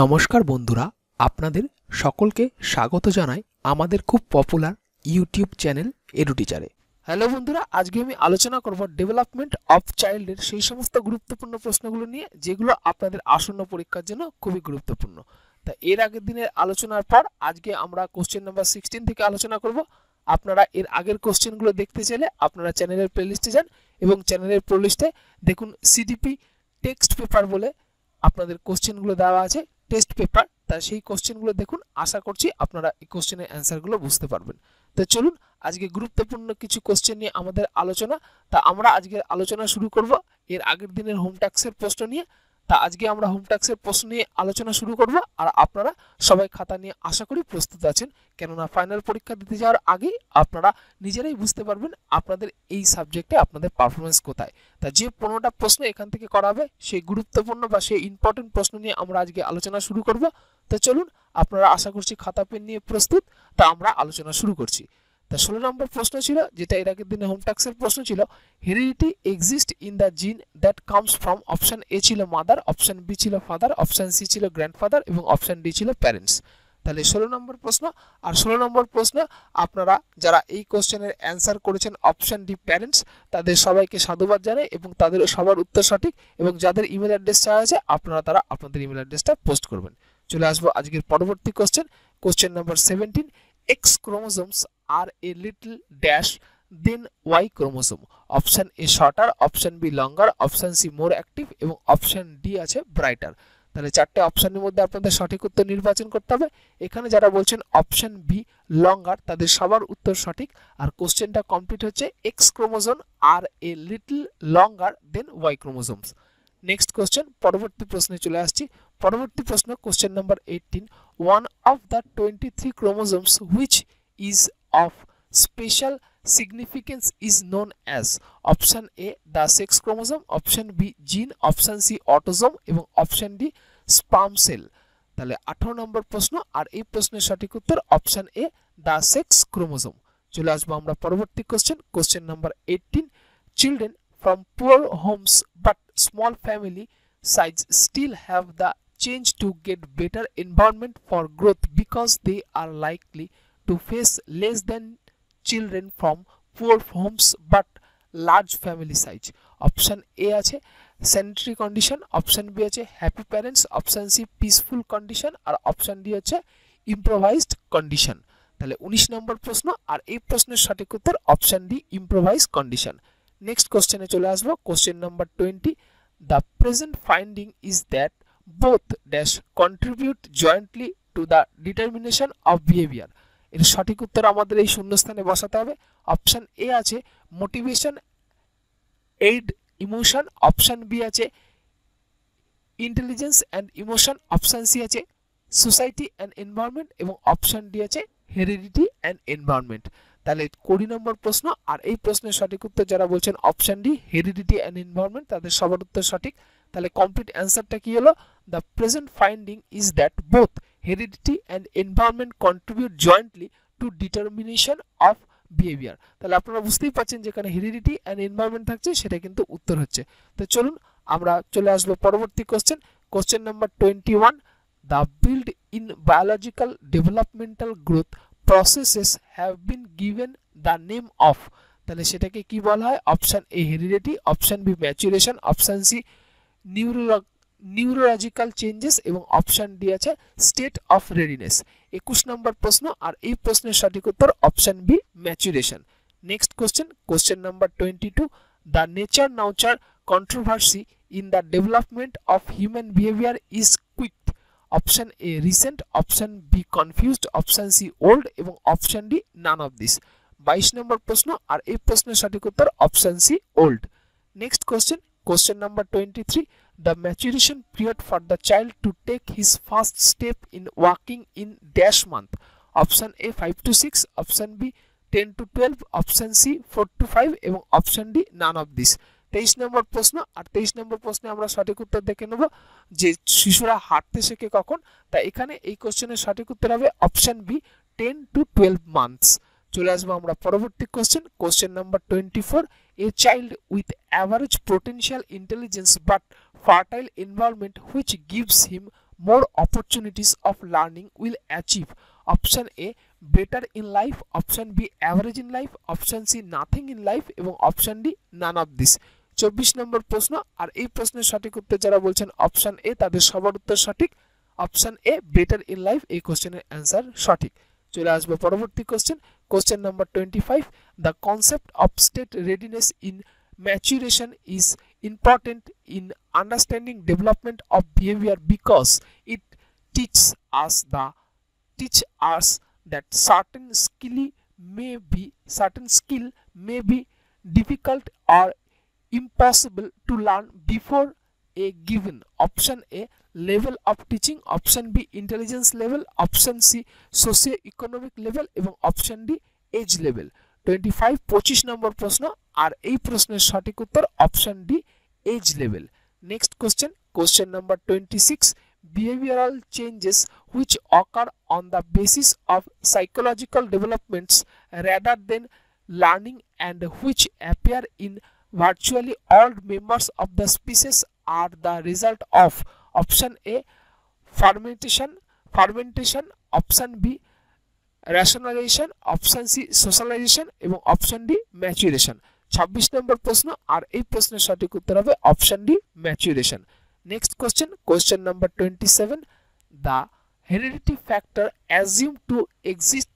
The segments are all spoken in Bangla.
নমস্কার বন্ধুরা আপনাদের সকলকে স্বাগত জানাই আমাদের খুব পপুলার ইউটিউব চ্যানেল এডুটিচারে হ্যালো বন্ধুরা আজকে আমি আলোচনা করব ডেভেলপমেন্ট অফ চাইল্ডের সেই সমস্ত গুরুত্বপূর্ণ প্রশ্নগুলো নিয়ে যেগুলো আপনাদের আসন্ন পরীক্ষার জন্য খুবই গুরুত্বপূর্ণ তা এর আগের দিনের আলোচনার পর আজকে আমরা কোশ্চেন নাম্বার সিক্সটিন থেকে আলোচনা করব আপনারা এর আগের কোশ্চেনগুলো দেখতে চাইলে আপনারা চ্যানেলের প্লেলিস্টে যান এবং চ্যানেলের প্লেলিস্টে দেখুন সিডিপি টেক্সট পেপার বলে আপনাদের কোশ্চেনগুলো দেওয়া আছে টেস্ট পেপার তার সেই কোশ্চেনগুলো দেখুন আশা করছি আপনারা এই কোশ্চেনের অ্যান্সারগুলো বুঝতে পারবেন তো চলুন আজকে গুরুত্বপূর্ণ কিছু কোশ্চেন নিয়ে আমাদের আলোচনা তা আমরা আজকের আলোচনা শুরু করব এর আগের দিনের হোম ট্যাক্সের প্রশ্ন নিয়ে তা আজকে আমরা হোম ট্যাক্সের প্রশ্ন নিয়ে আলোচনা শুরু করব আর আপনারা সবাই খাতা নিয়ে আশা করি প্রস্তুত আছেন কেননা ফাইনাল পরীক্ষা দিতে যাওয়ার আগে আপনারা নিজেরাই বুঝতে পারবেন আপনাদের এই সাবজেক্টে আপনাদের পারফরমেন্স কোথায় তা যে পনেরোটা প্রশ্ন এখান থেকে করা হবে সেই গুরুত্বপূর্ণ বা সেই ইম্পর্টেন্ট প্রশ্ন নিয়ে আমরা আজকে আলোচনা শুরু করব তো চলুন আপনারা আশা করছি খাতা পেন নিয়ে প্রস্তুত তা আমরা আলোচনা শুরু করছি তা ষোলো নম্বর প্রশ্ন ছিল যেটা এর আগের দিনে হোম ট্যাক্সের প্রশ্ন ছিল heredity exist in the gene that comes from option A ছিল মাদার অপশান বি ছিল ফাদার অপশান সি ছিল গ্র্যান্ডফাদার এবং অপশান ডি ছিল প্যারেন্টস তাহলে ষোলো নম্বর প্রশ্ন আর ষোলো নম্বর প্রশ্ন আপনারা যারা এই কোশ্চেনের অ্যান্সার করেছেন অপশান ডি প্যারেন্টস তাদের সবাইকে সাধুবাদ জানাই এবং তাদের সবার উত্তর সঠিক এবং যাদের ইমেল অ্যাড্রেস চাওয়া আছে আপনারা তারা আপনাদের ইমেল অ্যাড্রেসটা পোস্ট করবেন চলে আসবো আজকের পরবর্তী question question number seventeen X chromosomes are a little dash than Y chromosome. Option A shorter, option B longer, option C more active এবং option D আছে brighter. তাহলে চারটে অপশনের মধ্যে আপনাদের সঠিক উত্তর নির্বাচন করতে হবে এখানে যারা বলছেন অপশন বি লঙ্গার তাদের সবার উত্তর সঠিক আর কোশ্চেনটা কমপ্লিট হচ্ছে X chromosome are a little longer than Y chromosomes next question পরবর্তী প্রশ্নে চলে আসছি পরবর্তী প্রশ্ন question number eighteen one of the twenty three chromosomes which is of special significance is known as option A the sex chromosome option B gene option C autosome এবং option ডি স্পাম সেল তাহলে আঠারো নম্বর প্রশ্ন আর এই প্রশ্নের সঠিক উত্তর option A the sex chromosome চলে আসবো আমরা পরবর্তী question question number 18 children from poor homes but small family size still have the change to get better environment for growth because they are likely to face less than children from poor homes but large family size option A আছে স্যানিটারি কন্ডিশন অপশান বি আছে happy parents option C peaceful condition আর অপশান ডি হচ্ছে ইম্প্রোভাইজড কন্ডিশন তাহলে উনিশ নম্বর প্রশ্ন আর এই প্রশ্নের সঠিক উত্তর option D improvise condition next কোশ্চেনে চলে আসবো question number twenty the present finding is that both dash contribute jointly to the determination of behavior এর সঠিক উত্তর আমাদের এই শূন্যস্থানে বসাতে হবে অপশান এ আছে motivation aid emotion option B আছে intelligence and emotion option C আছে সোসাইটি অ্যান্ড এনভায়রনমেন্ট এবং অপশান ডি আছে হেরিডিটি অ্যান্ড এনভায়রনমেন্ট তাহলে কুড়ি নম্বর প্রশ্ন আর এই প্রশ্নের সঠিক উত্তর যারা বলছেন option D heredity and environment তাদের সবার উত্তর সঠিক তাহলে কমপ্লিট অ্যান্সারটা কি হলো the present finding is that both heredity and environment contribute jointly to determination of behaviour তাহলে আপনারা বুঝতেই পারছেন যেখানে হেরিডিটি অ্যান্ড এনভায়রনমেন্ট থাকছে সেটা কিন্তু উত্তর হচ্ছে তো চলুন আমরা চলে আসবো পরবর্তী question question number twenty one the build in biological developmental growth processes have been given the name of তাহলে সেটাকে কি বলা হয় option A heredity option B maturation option C neurological changes এবং অপশান ডি আছে স্টেট অফ রেডিনেস একুশ নম্বর প্রশ্ন আর এই প্রশ্নের সঠিক উত্তর option B maturation next question question number twenty two the nature nurture controversy in the development of human behaviour is quick option A recent option B confused option C old এবং option D none of this বাইশ নম্বর প্রশ্ন আর এই প্রশ্নের সঠিক উত্তর option C old next question question number twenty three the maturation period for the child to take his first step in walking in dash month option a 5 to 6 option b 10 to 12 option C 4 to 5 এবং option D none of this 23 নম্বর প্রশ্ন আর 23 নম্বর প্রশ্নে আমরা সঠিক উত্তর দেখে নেব যে শিশুরা হাঁটতে শেখে কখন তা এখানে এই কোশ্চেনের সঠিক উত্তর হবে অপশন বি 10 টু 12 মান্থস চলে আসবো আমরা পরবর্তী question question number twenty four a child with average potential intelligence but fertile environment which gives him more opportunities of learning will achieve option A better in life option B average in life option C nothing in life এবং option D none of this চব্বিশ নম্বর প্রশ্ন আর এই প্রশ্নের সঠিক উত্তর যারা বলছেন অপশান এ তাদের সবার উত্তর সঠিক option A better in life এই কোশ্চেনের অ্যান্সার সঠিক চলে আসবো পরবর্তী question Question number 25. The concept of state readiness in maturation is important in understanding development of behavior because it teaches us the teach us that certain skill may be certain skill may be difficult or impossible to learn before a given option a level of teaching option b intelligence level option c socio-economic level এবং option d age level 25 পঁচিশ নম্বর প্রশ্ন আর এই প্রশ্নের সঠিক উত্তর option D age level next question question number twenty six behavioral changes which occur on the basis of psychological developments rather than learning and which appear in virtually all members of the species are the result of option A fermentation fermentation option B rationalization option C socialization এবং অপশন ডি ম্যাচুরেশন ছাব্বিশ নম্বর প্রশ্ন আর এই প্রশ্নের সঠিক উত্তর হবে option D maturation next question question number twenty seven the heredity factor assume to exist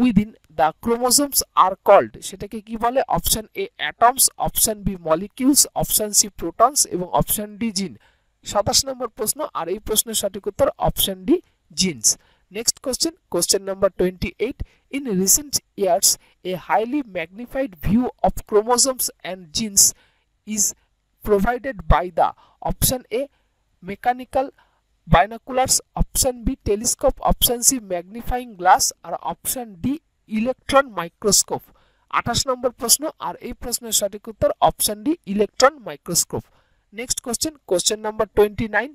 within the chromosomes are called সেটাকে কি বলে option A atoms option B molecules option C protons এবং অপশন ডি জিন সাতাশ নম্বর প্রশ্ন আর এই প্রশ্নের সঠিক উত্তর option D genes Next question, question number 28. In recent years, a highly magnified view of chromosomes and genes is provided by the option A mechanical binoculars, option B telescope, option C magnifying glass, or option D electron microscope আঠাশ নম্বর প্রশ্ন আর এই প্রশ্নের সঠিক উত্তর option D electron microscope next question question number twenty nine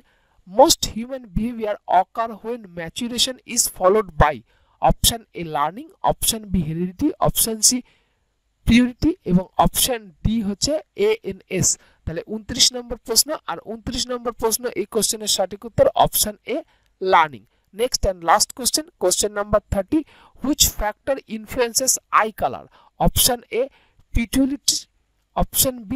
most human behaviour occur when maturation is followed by option A learning option B heredity option C purity এবং অপশন ডি হচ্ছে এ এন এস তাহলে উনত্রিশ নম্বর প্রশ্ন আর উনত্রিশ নম্বর প্রশ্ন এই কোশ্চেনের সঠিক উত্তর option A learning Next and last question, question number 30. Which factor influences eye color? Option A, pituitary, option B,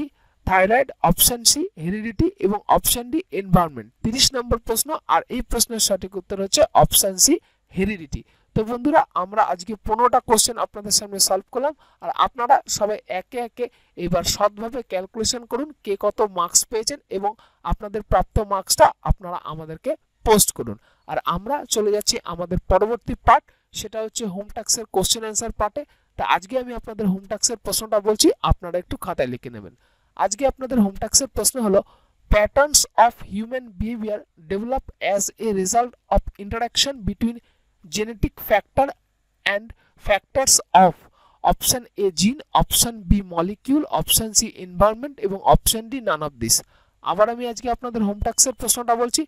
thyroid option C heredity এবং অপশন ডি এনভায়রনমেন্ট তিরিশ নম্বর প্রশ্ন আর এই প্রশ্নের সঠিক উত্তর হচ্ছে অপশন সি হেরিডিটি তো বন্ধুরা আমরা আজকে পনেরোটা কোশ্চেন আপনাদের সামনে সলভ করলাম আর আপনারা সবাই একে একে এবার সৎভাবে ক্যালকুলেশন করুন কে কত মার্কস পেয়েছেন এবং আপনাদের প্রাপ্ত মার্কসটা আপনারা আমাদেরকে পোস্ট করুন আর আমরা চলে যাচ্ছি আমাদের পরবর্তী পার্ট সেটা হচ্ছে হোম ট্যাক্সের কোশ্চেন অ্যান্সার পার্টে তা আজকে আমি আপনাদের হোম ট্যাক্সের প্রশ্নটা বলছি আপনারা একটু খাতায় লিখে নেবেন আজকে আপনাদের হোম ট্যাক্সের প্রশ্ন হলো patterns of human behaviour develop as a result of interaction between genetic factor and factors of option A gene option B molecule option C environment এবং option D none of this আবার আমি আজকে আপনাদের হোম ট্যাক্সের প্রশ্নটা বলছি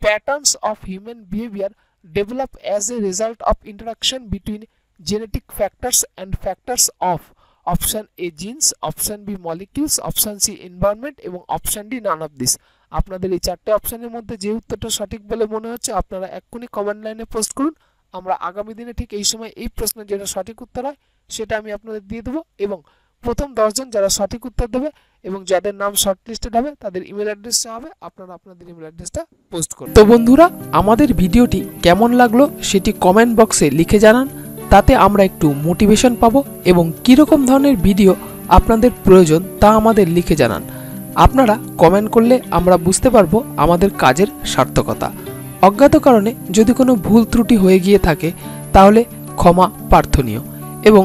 patterns of human behavior develop as a result of interaction between genetic factors and factors of option A genes option B molecules option C environment এবং option D none of this আপনাদের এই চারটে অপশানের মধ্যে যে উত্তরটা সঠিক বলে মনে হচ্ছে আপনারা এক্ষুনি কমেন্ট লাইনে পোস্ট করুন আমরা আগামী দিনে ঠিক এই সময় এই প্রশ্নের যেটা সঠিক উত্তর হয় সেটা আমি আপনাদের দিয়ে দেবো এবং প্রথম দশজন যারা সঠিক উত্তর দেবে এবং যাদের নাম শর্টলিস্টেড হবে তাদের ইমেল অ্যাড্রেসটা হবে আপনারা আপনাদের ইমেল অ্যাড্রেসটা পোস্ট করুন তো বন্ধুরা আমাদের ভিডিওটি কেমন লাগলো সেটি কমেন্ট বক্সে লিখে জানান তাতে আমরা একটু মোটিভেশন পাবো এবং কীরকম ধরনের ভিডিও আপনাদের প্রয়োজন তা আমাদের লিখে জানান আপনারা কমেন্ট করলে আমরা বুঝতে পারবো আমাদের কাজের সার্থকতা অজ্ঞাত কারণে যদি কোনো ভুল ত্রুটি হয়ে গিয়ে থাকে তাহলে ক্ষমা প্রার্থনীয় এবং